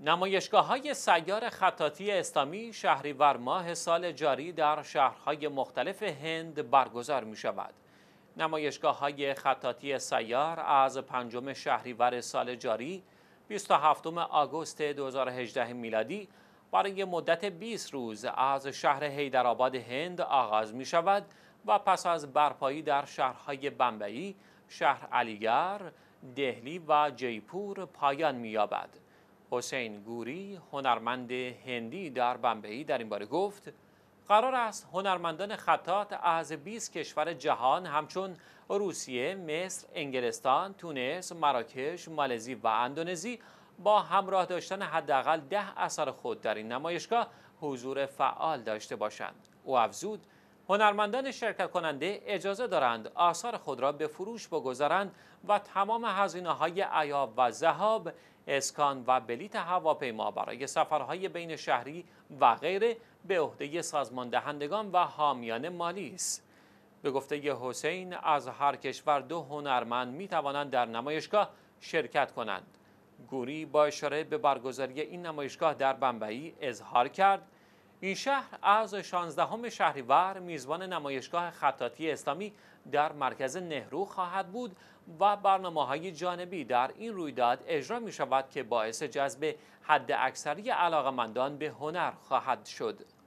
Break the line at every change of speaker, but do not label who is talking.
نمایشگاه های سیار خطاطی اسلامی شهریور ماه سال جاری در شهرهای مختلف هند برگزار می شود. نمایشگاه های خطاطی سیار از پنجم شهریور سال جاری 27 آگوست 2018 میلادی برای مدت 20 روز از شهر هیدرآباد هند آغاز می شود و پس از برپایی در شهرهای بمبئی، شهر علیگر، دهلی و جیپور پایان می یابد. حسین گوری هنرمند هندی در بمبئی در این باره گفت قرار است هنرمندان خطاط از 20 کشور جهان همچون روسیه، مصر، انگلستان، تونس، مراکش، مالزی و اندونزی با همراه داشتن حداقل ده اثر خود در این نمایشگاه حضور فعال داشته باشند. او افزود هنرمندان شرکت کننده اجازه دارند آثار خود را به فروش بگذارند و تمام هزینه های عیاب و زهاب اسکان و بلیت هواپیما برای سفرهای بین شهری و غیره به عهده سازمان دهندگان و حامیان مالی است. به گفته حسین از هر کشور دو هنرمند می توانند در نمایشگاه شرکت کنند. گوری با اشاره به برگزاری این نمایشگاه در بمبئی اظهار کرد این شهر از 16 شهریور میزبان نمایشگاه خطاطی اسلامی در مرکز نهرو خواهد بود و برنامه های جانبی در این رویداد اجرا می شود که باعث جذب حد اکثری علاقمندان به هنر خواهد شد.